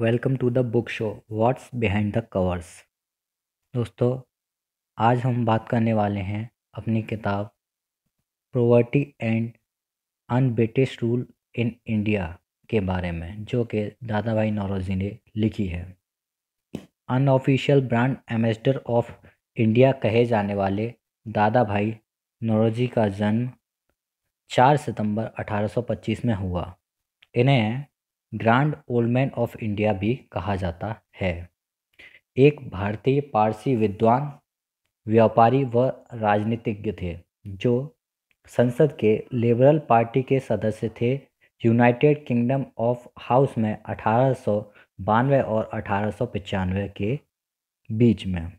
welcome to the book show what's behind the covers दोस्तों आज हम बात करने वाले हैं अपनी किताब poverty and un British rule in India के बारे में जो कि दादा भाई नौरोजी ने लिखी है unofficial brand ambassador of India कहे जाने वाले दादा भाई नौरोजी का जन्म 4 सितंबर 1825 में हुआ इन्हें ग्रैंड ओल्डमैन ऑफ इंडिया भी कहा जाता है एक भारतीय पारसी विद्वान व्यापारी व राजनीतिज्ञ थे जो संसद के लिबरल पार्टी के सदस्य थे यूनाइटेड किंगडम ऑफ हाउस में अठारह और अठारह के बीच में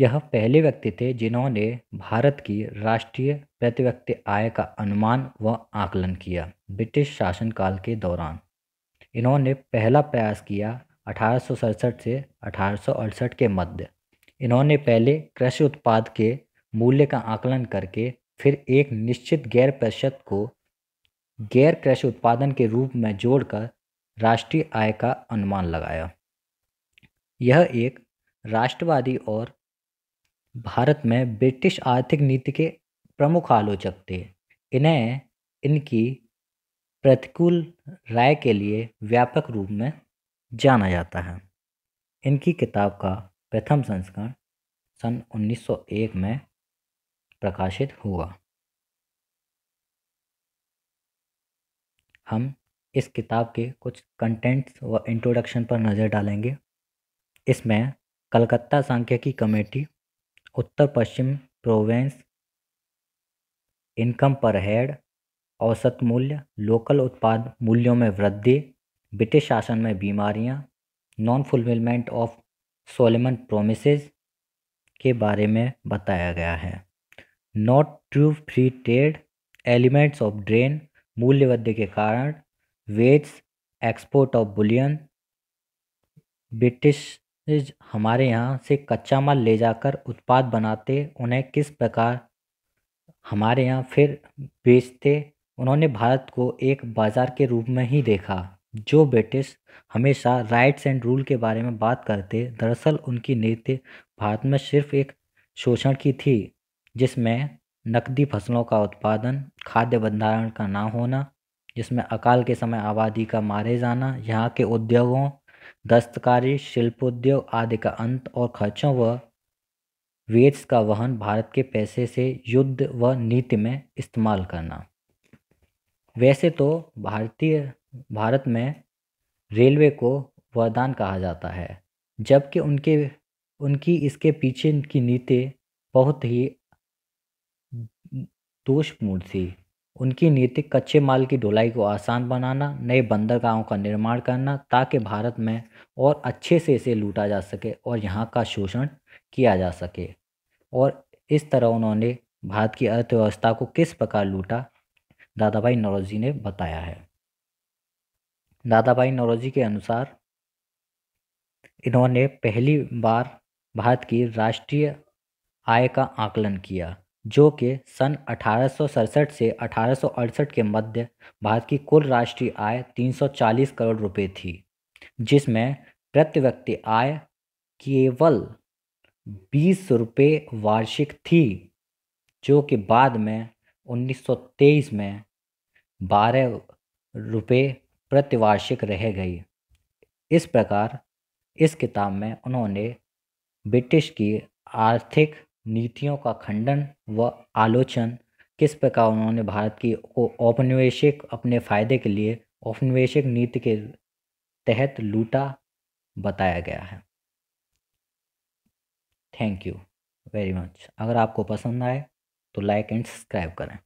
यह पहले व्यक्ति थे जिन्होंने भारत की राष्ट्रीय प्रतिव्यक्ति आय का अनुमान व आकलन किया ब्रिटिश शासनकाल के दौरान इन्होंने पहला प्रयास किया अठारह से अठारह के मध्य इन्होंने पहले कृषि उत्पाद के मूल्य का आकलन करके फिर एक निश्चित गैर प्रतिशत को गैर कृषि उत्पादन के रूप में जोड़कर राष्ट्रीय आय का अनुमान लगाया यह एक राष्ट्रवादी और भारत में ब्रिटिश आर्थिक नीति के प्रमुख आलोचक थे इन्हें इनकी प्रतिकूल राय के लिए व्यापक रूप में जाना जाता है इनकी किताब का प्रथम संस्करण सन 1901 में प्रकाशित हुआ हम इस किताब के कुछ कंटेंट्स व इंट्रोडक्शन पर नज़र डालेंगे इसमें कलकत्ता सांख्यिकी कमेटी उत्तर पश्चिम प्रोवेंस इनकम पर हेड औसत मूल्य लोकल उत्पाद मूल्यों में वृद्धि ब्रिटिश शासन में बीमारियां, non fulfilment of solemn promise के बारे में बताया गया है not true free trade elements of drain मूल्य वृद्धि के कारण वेट्स एक्सपोर्ट ऑफ बुलियन ब्रिटिश हमारे यहाँ से कच्चा माल ले जाकर उत्पाद बनाते उन्हें किस प्रकार हमारे यहाँ फिर बेचते उन्होंने भारत को एक बाज़ार के रूप में ही देखा जो ब्रिटिश हमेशा राइट्स एंड रूल के बारे में बात करते दरअसल उनकी नीति भारत में सिर्फ एक शोषण की थी जिसमें नकदी फसलों का उत्पादन खाद्य भंडारण का ना होना जिसमें अकाल के समय आबादी का मारे जाना यहाँ के उद्योगों दस्तकारी शिल्पोद्योग आदि का अंत और खर्चों व वेट्स का वहन भारत के पैसे से युद्ध व नीति में इस्तेमाल करना वैसे तो भारतीय भारत में रेलवे को वरदान कहा जाता है जबकि उनके उनकी इसके पीछे की नीति बहुत ही दोषपूर्ण थी उनकी नीति कच्चे माल की ढुलाई को आसान बनाना नए बंदरगाहों का निर्माण करना ताकि भारत में और अच्छे से इसे लूटा जा सके और यहाँ का शोषण किया जा सके और इस तरह उन्होंने भारत की अर्थव्यवस्था को किस प्रकार लूटा दादा भाई नौरोजी ने बताया है दादा भाई नौरोजी के अनुसार इन्होंने पहली बार भारत की राष्ट्रीय आय का आकलन किया जो कि सन अठारह से अठारह के मध्य भारत की कुल राष्ट्रीय आय 340 करोड़ रुपए थी जिसमें प्रति व्यक्ति आय केवल बीस रुपये वार्षिक थी जो कि बाद में 1923 में बारह रुपये प्रतिवार्षिक रह गई इस प्रकार इस किताब में उन्होंने ब्रिटिश की आर्थिक नीतियों का खंडन व आलोचन किस प्रकार उन्होंने भारत की को औपनिवेशिक अपने फायदे के लिए औपनिवेशिक नीति के तहत लूटा बताया गया है थैंक यू वेरी मच अगर आपको पसंद आए तो लाइक एंड सब्सक्राइब करें